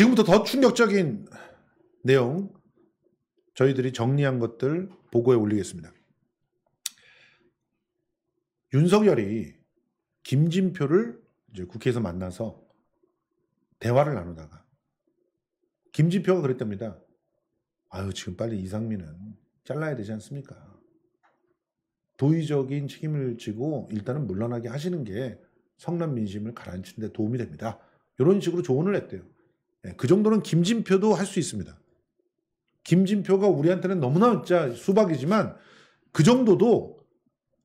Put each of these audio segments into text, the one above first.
지금부터 더 충격적인 내용 저희들이 정리한 것들 보고에 올리겠습니다. 윤석열이 김진표를 이제 국회에서 만나서 대화를 나누다가 김진표가 그랬답니다. 아유 지금 빨리 이상민은 잘라야 되지 않습니까? 도의적인 책임을 지고 일단은 물러나게 하시는 게 성남 민심을 가라앉히는 데 도움이 됩니다. 이런 식으로 조언을 했대요. 예, 그 정도는 김진표도 할 수 있습니다. 김진표가 우리한테는 너무나 진짜 수박이지만 그 정도도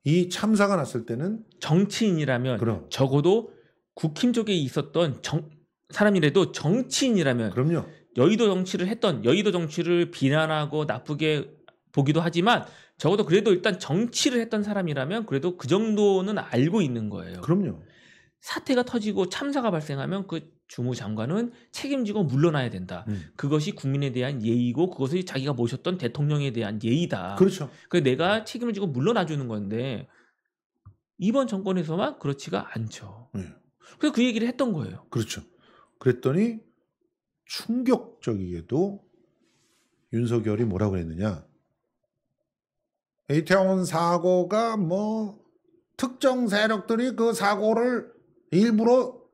이 참사가 났을 때는 정치인이라면 그럼. 적어도 국힘 쪽에 있었던 정, 사람이라도 정치인이라면 그럼요. 여의도 정치를 했던 여의도 정치를 비난하고 나쁘게 보기도 하지만 적어도 그래도 일단 정치를 했던 사람이라면 그래도 그 정도는 알고 있는 거예요. 그럼요. 사태가 터지고 참사가 발생하면 그 주무장관은 책임지고 물러나야 된다. 음. 그것이 국민에 대한 예의고 그것이 자기가 모셨던 대통령에 대한 예의다. 그렇죠. 그 내가 책임을 지고 물러나 주는 건데 이번 정권에서만 그렇지가 않죠. 음. 그래서 그 얘기를 했던 거예요. 그렇죠. 그랬더니 충격적이게도 윤석열이 뭐라고 그랬느냐? 이태원 사고가 뭐 특정 세력들이 그 사고를 일부러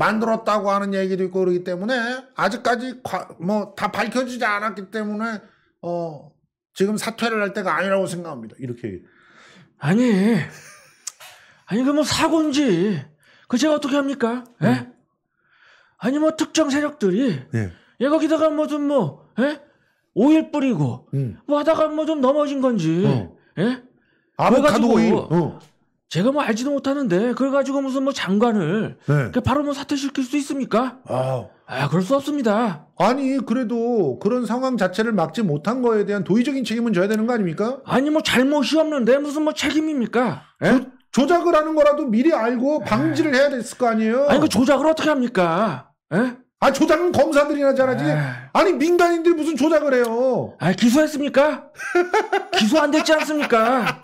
만들었다고 하는 얘기도 있고 그러기 때문에 아직까지 뭐 다 밝혀지지 않았기 때문에 어 지금 사퇴를 할 때가 아니라고 생각합니다. 이렇게 아니 아니 그뭐 사고인지 그 제가 어떻게 합니까? 예? 네. 아니 뭐 특정 세력들이 네. 얘 예, 거기다가 뭐 좀 뭐 예? 오일 뿌리고 음. 뭐 하다가 뭐 좀 넘어진 건지 어. 예? 아보카도 오일 어. 제가 뭐 알지도 못하는데 그걸 가지고 무슨 뭐 장관을 네. 바로 뭐 사퇴시킬 수 있습니까? 아, 그럴 수 없습니다. 아니 그래도 그런 상황 자체를 막지 못한 거에 대한 도의적인 책임은 져야 되는 거 아닙니까? 아니 뭐 잘못이 없는데 무슨 뭐 책임입니까? 예? 조, 조작을 하는 거라도 미리 알고 방지를 해야 됐을 거 아니에요? 아니 그 조작을 어떻게 합니까? 에? 예? 아 조작은 검사들이나 잘하지. 예. 아니 민간인들이 무슨 조작을 해요? 아 기소했습니까? 기소 안 됐지 않습니까?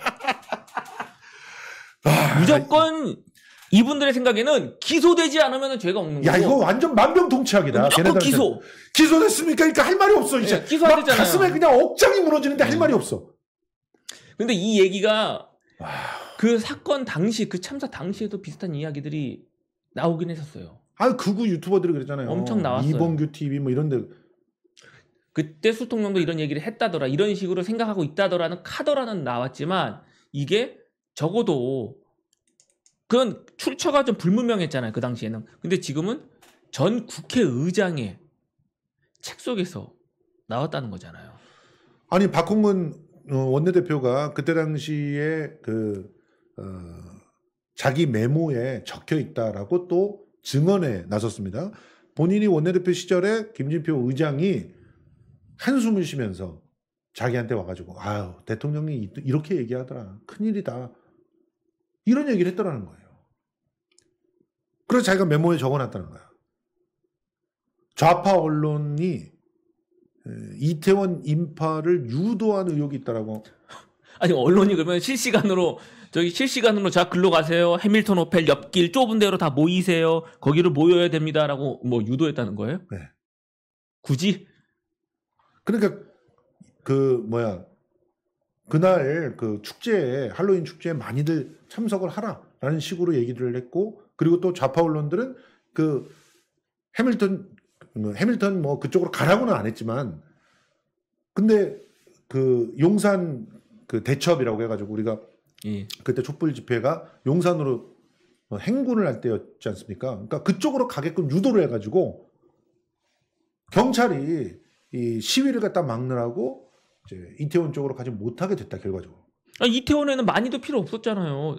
아, 무조건 이분들의 생각에는 기소되지 않으면 죄가 없는 거예야 이거 완전 만병통치약이다. 무조건 기소. 기소됐습니까? 그러니까 할 말이 없어 이제. 네, 기소하잖아요. 가슴에 그냥 억장이 무너지는데 음. 할 말이 없어. 근데 이 얘기가 아... 그 사건 당시 그 참사 당시에도 비슷한 이야기들이 나오긴 했었어요. 아 그구 유튜버들이 그랬잖아요. 엄청 나왔어요. 이범규 TV 뭐 이런데 그때 수통령도 이런 얘기를 했다더라 이런 식으로 생각하고 있다더라는 카더라는 나왔지만 이게 적어도 그런 출처가 좀불문명했잖아요그 당시에는. 근데 지금은 전 국회의장의 책 속에서 나왔다는 거잖아요. 아니 박홍근 어, 원내대표가 그때 당시에 그 어, 자기 메모에 적혀 있다라고 또 증언에 나섰습니다. 본인이 원내대표 시절에 김진표 의장이 한숨을 쉬면서 자기한테 와가지고 아유 대통령이 이렇게 얘기하더라 큰일이다 이런 얘기를 했더라는 거예요. 그래서 자기가 메모에 적어놨다는 거야. 좌파 언론이 이태원 인파를 유도한 의혹이 있다라고. 아니 언론이 그러면 실시간으로 저기 실시간으로 자 글로 가세요. 해밀턴 호텔 옆길 좁은 데로 다 모이세요. 거기를 모여야 됩니다라고 뭐 유도했다는 거예요? 네. 굳이? 그러니까 그 뭐야 그날 그 축제에 할로윈 축제에 많이들 참석을 하라라는 식으로 얘기를 했고 그리고 또 좌파 언론들은 그 해밀턴 뭐 해밀턴 뭐 그쪽으로 가라고는 안 했지만 근데 그 용산 그 대첩이라고 해가지고 우리가 예. 그때 촛불 집회가 용산으로 뭐 행군을 할 때였지 않습니까? 그러니까 그쪽으로 가게끔 유도를 해가지고 경찰이 이 시위를 갖다 막느라고 이제 이태원 쪽으로 가지 못하게 됐다 결과적으로. 아 이태원에는 많이도 필요 없었잖아요.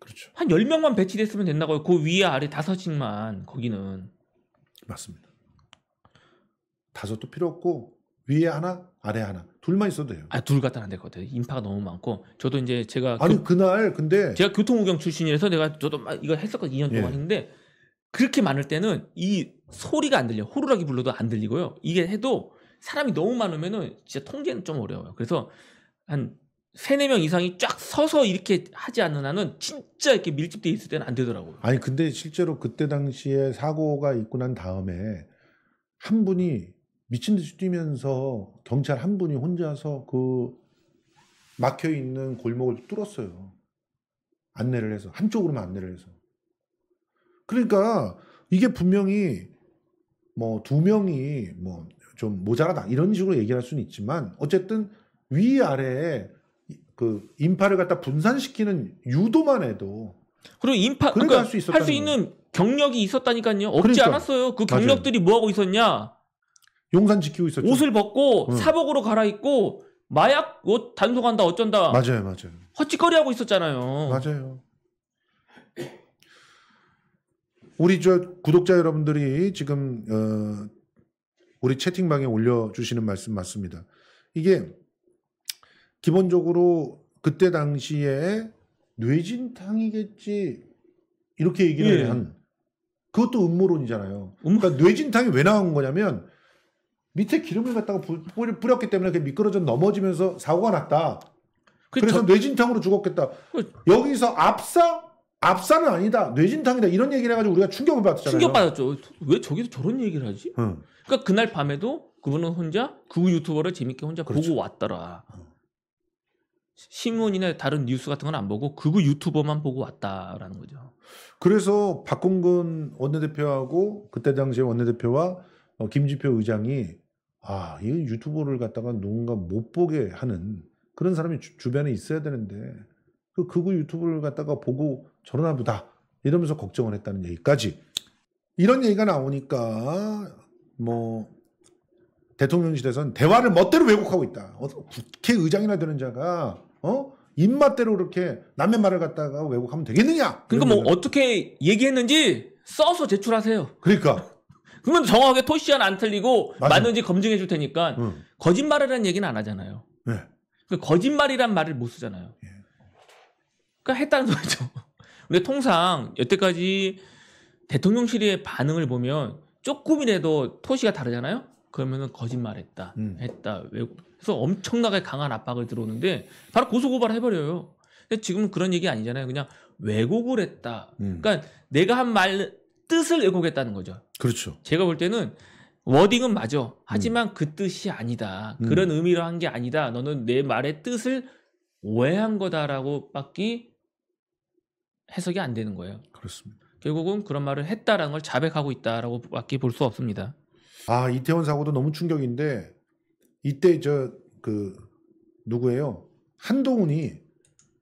그렇죠. 한 10명만 배치됐으면 된다고요. 그 위에 아래 다섯씩만 거기는. 맞습니다. 다섯도 필요 없고 위에 하나 아래 하나 둘만 있어도 돼요. 아둘 갖다 안될 것 같아요. 인파가 너무 많고 저도 이제 제가 아니 교, 그날 근데 제가 교통우경 출신이라서 내가 저도 막 이거 했었거든요. 2년 예. 동안 예. 했는데 그렇게 많을 때는 이 소리가 안 들려. 요 호루라기 불러도 안 들리고요. 이게 해도 사람이 너무 많으면은 진짜 통제는 좀 어려워요. 그래서 한 세 네 명 이상이 쫙 서서 이렇게 하지 않는 한은 진짜 이렇게 밀집돼 있을 때는 안 되더라고요. 아니 근데 실제로 그때 당시에 사고가 있고 난 다음에 한 분이 미친 듯이 뛰면서 경찰 한 분이 혼자서 그 막혀 있는 골목을 뚫었어요. 안내를 해서 한쪽으로만 안내를 해서. 그러니까 이게 분명히 뭐 두 명이 뭐좀 모자라다 이런 식으로 얘기할 수는 있지만 어쨌든 위아래에 그 인파를 갖다 분산시키는 유도만 해도 그리고 인파 그러니까 할수 할수 있는 경력이 있었다니까요. 없지 그러니까. 않았어요. 그 경력들이 맞아요. 뭐 하고 있었냐? 용산 지키고 있었죠. 옷을 벗고 응. 사복으로 갈아입고 마약 옷 단속한다 어쩐다. 맞아요, 맞아요. 헛짓거리 하고 있었잖아요. 맞아요. 우리 저 구독자 여러분들이 지금 어 우리 채팅방에 올려주시는 말씀 맞습니다. 이게 기본적으로 그때 당시에 뇌진탕이겠지 이렇게 얘기를 예. 한 그것도 음모론이잖아요. 음 그러니까 뇌진탕이 왜 나온 거냐면 밑에 기름을 갖다가 뿌렸기 때문에 미끄러져 넘어지면서 사고가 났다. 그 그래서 저... 뇌진탕으로 죽었겠다. 그... 여기서 압사 압사는 아니다, 뇌진탕이다 이런 얘기를 해가지고 우리가 충격을 받았잖아요. 충격받았죠. 왜 저기서 저런 얘기를 하지? 응. 그러니까 그날 밤에도 그분은 혼자 그 유튜버를 재밌게 혼자 그렇죠. 보고 왔더라. 응. 신문이나 다른 뉴스 같은 건 안 보고 그거 유튜버만 보고 왔다라는 거죠. 그래서 박홍근 원내대표하고 그때 당시에 원내대표와 어, 김지표 의장이 아, 이 유튜버를 갖다가 누군가 못 보게 하는 그런 사람이 주, 변에 있어야 되는데 그 극우 유튜브를 갖다가 보고 저러나 보다. 이러면서 걱정을 했다는 얘기까지. 이런 얘기가 나오니까 뭐 대통령실에선 대화를 멋대로 왜곡하고 있다. 국회의장이나 되는 자가 어? 입맛대로 이렇게 남의 말을 갖다가 왜곡하면 되겠느냐? 그러니까 뭐 어떻게 얘기했는지 써서 제출하세요. 그러니까. 그러면 정확하게 토시안 안 틀리고 맞아. 맞는지 검증해 줄 테니까 응. 거짓말이라는 얘기는 안 하잖아요. 네. 그러니까 거짓말이란 말을 못 쓰잖아요. 예. 그러니까 했다는 소리죠. 근데 통상 여태까지 대통령실의 반응을 보면 조금이라도 토시가 다르잖아요. 그러면은 거짓말했다, 음. 했다, 왜 그래서 엄청나게 강한 압박을 들어오는데 바로 고소고발 을 해버려요. 근데 지금은 그런 얘기 아니잖아요. 그냥 왜곡을 했다. 음. 그러니까 내가 한 말 뜻을 왜곡했다는 거죠. 그렇죠. 제가 볼 때는 워딩은 맞어 하지만 음. 그 뜻이 아니다. 음. 그런 의미로 한 게 아니다. 너는 내 말의 뜻을 오해한 거다라고 밖에 해석이 안 되는 거예요. 그렇습니다. 결국은 그런 말을 했다라는 걸 자백하고 있다라고밖에 볼 수 없습니다. 아 이태원 사고도 너무 충격인데 이때 저 그 누구예요? 한동훈이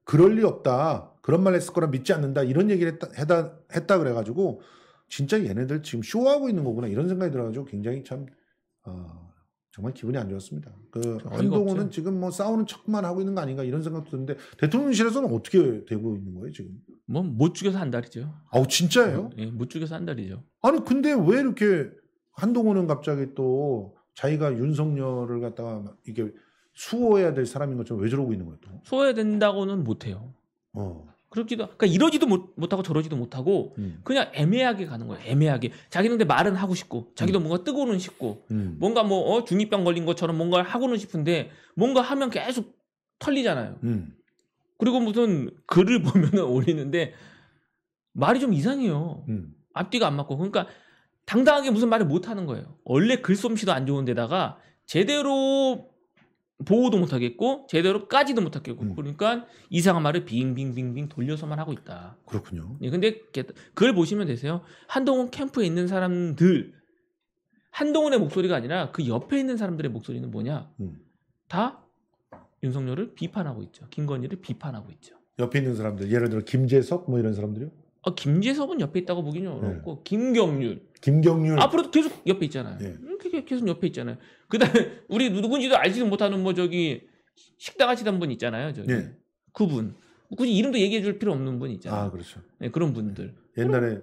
그럴 리 없다 그런 말 했을 거라 믿지 않는다 이런 얘기를 했다 했다, 했다 그래가지고 진짜 얘네들 지금 쇼하고 있는 거구나 이런 생각이 들어가지고 굉장히 참 어, 정말 기분이 안 좋았습니다. 그 한동훈은 지금 뭐 싸우는 척만 하고 있는 거 아닌가 이런 생각도 드는데 대통령실에서는 어떻게 되고 있는 거예요 지금? 뭐 못 죽여서 한 달이죠. 아우 진짜예요? 예, 못 죽여서 한 달이죠. 아니 근데 왜 이렇게 한동훈은 갑자기 또 자기가 윤석열을 갖다가 이게 수호해야 될 사람인 것처럼 왜 저러고 있는 거예요? 또? 수호해야 된다고는 못해요. 어. 그렇지도 그러니까 이러지도 못, 못하고 저러지도 못하고 음. 그냥 애매하게 가는 거예요. 애매하게 자기는 근데 말은 하고 싶고 자기도 음. 뭔가 뜨고는 싶고 음. 뭔가 뭐 어, 중이병 걸린 것처럼 뭔가 하고는 싶은데 뭔가 하면 계속 털리잖아요. 음. 그리고 무슨 글을 보면은 올리는데 말이 좀 이상해요. 음. 앞뒤가 안 맞고 그러니까 당당하게 무슨 말을 못 하는 거예요. 원래 글솜씨도 안 좋은데다가 제대로 보호도 못하겠고 제대로 까지도 못하겠고 음. 그러니까 이상한 말을 빙빙빙빙 돌려서만 하고 있다. 그렇군요. 예, 근데 그걸 보시면 되세요. 한동훈 캠프에 있는 사람들 한동훈의 목소리가 아니라 그 옆에 있는 사람들의 목소리는 뭐냐? 음. 다 윤석열을 비판하고 있죠. 김건희를 비판하고 있죠. 옆에 있는 사람들 예를 들어 김재석 뭐 이런 사람들이요? 아, 김재섭은 옆에 있다고 보기는 어렵고 네. 김경률. 김경률. 앞으로도 계속 옆에 있잖아요. 네. 계속, 옆에 있잖아요. 그다음에 우리 누군지도 알지도 못하는 뭐 저기 식당 하시던 분 있잖아요. 저기 네. 그분 굳이 이름도 얘기해 줄 필요 없는 분 있잖아요. 아 그렇죠. 네, 그런 분들. 옛날에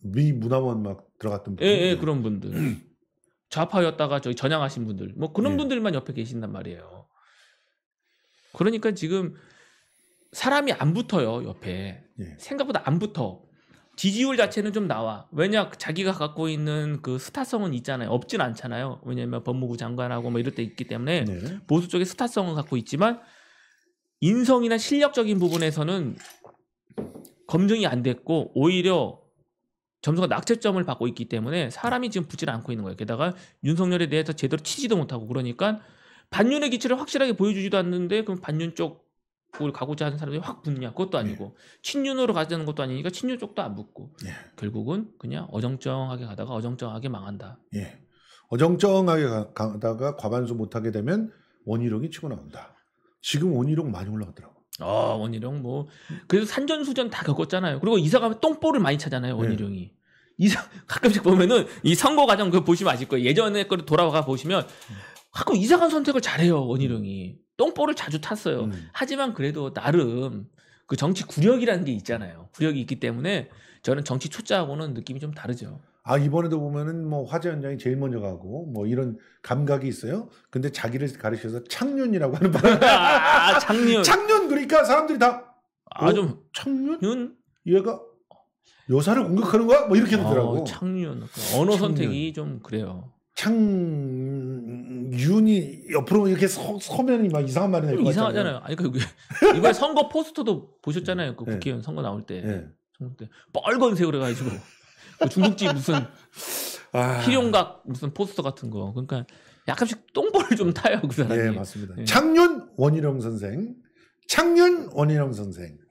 미 문화원 막 들어갔던 분. 예, 예 그런 분들. 좌파였다가 저기 전향하신 분들. 뭐 그런 예. 분들만 옆에 계신단 말이에요. 그러니까 지금 사람이 안 붙어요 옆에 예. 생각보다 안 붙어 지지율 자체는 좀 나와 왜냐 그 자기가 갖고 있는 그 스타성은 있잖아요 없진 않잖아요 왜냐면 법무부 장관하고 뭐 이럴 때 있기 때문에 네. 보수 쪽에 스타성은 갖고 있지만 인성이나 실력적인 부분에서는 검증이 안 됐고 오히려 점수가 낙제점을 받고 있기 때문에 사람이 지금 붙질 않고 있는 거예요 게다가 윤석열에 대해서 제대로 치지도 못하고 그러니까 반윤의 기치를 확실하게 보여주지도 않는데 그럼 반윤 쪽 국을 가고자 하는 사람들이 확 붙냐 그것도 아니고 예. 친윤으로 가자는 것도 아니니까 친윤 쪽도 안 붙고 예. 결국은 그냥 어정쩡하게 가다가 어정쩡하게 망한다. 예. 어정쩡하게 가다가 과반수 못하게 되면 원희룡이 치고 나온다. 지금 원희룡 많이 올라갔더라고아 원희룡 뭐 그래서 산전수전 다 겪었잖아요. 그리고 이사 가면 똥볼을 많이 차잖아요 네. 원희룡이. 예. 이사 가끔씩 보면은 이 선거 과정 그 보시면 아실 거예요. 예전에 거를 돌아가 보시면 음. 가끔 이상한 선택을 잘해요 원희룡이. 똥볼을 자주 탔어요. 음. 하지만 그래도 나름 그 정치 구력이라는 게 있잖아요. 구력이 있기 때문에 저는 정치 초짜하고는 느낌이 좀 다르죠. 아 이번에도 보면은 뭐 화재 현장이 제일 먼저 가고 뭐 이런 감각이 있어요. 근데 자기를 가르쳐서 창륜이라고 하는 바람. 아, 창륜. 창륜 그러니까 사람들이 다. 아좀 어, 창륜? 윤? 얘가 여사를 공격하는 거야? 뭐 이렇게 아, 되더라고. 아, 창륜. 언어 창륜. 선택이 좀 그래요. 창 윤이 옆으로 이렇게 서, 서면이 막 이상한 말이 나올 이상하잖아요. 아니 그, 그 이번에 선거 포스터도 보셨잖아요. 그 예. 국회의원 선거 나올 때, 네. 선거 때 빨간색으로 가지고그 중국집 무슨 아... 필용각 무슨 포스터 같은 거. 그러니까 약간씩 똥볼을좀 타요 그 사람이. 네 맞습니다. 네. 창윤 원희룡 선생, 창윤 원희룡 선생.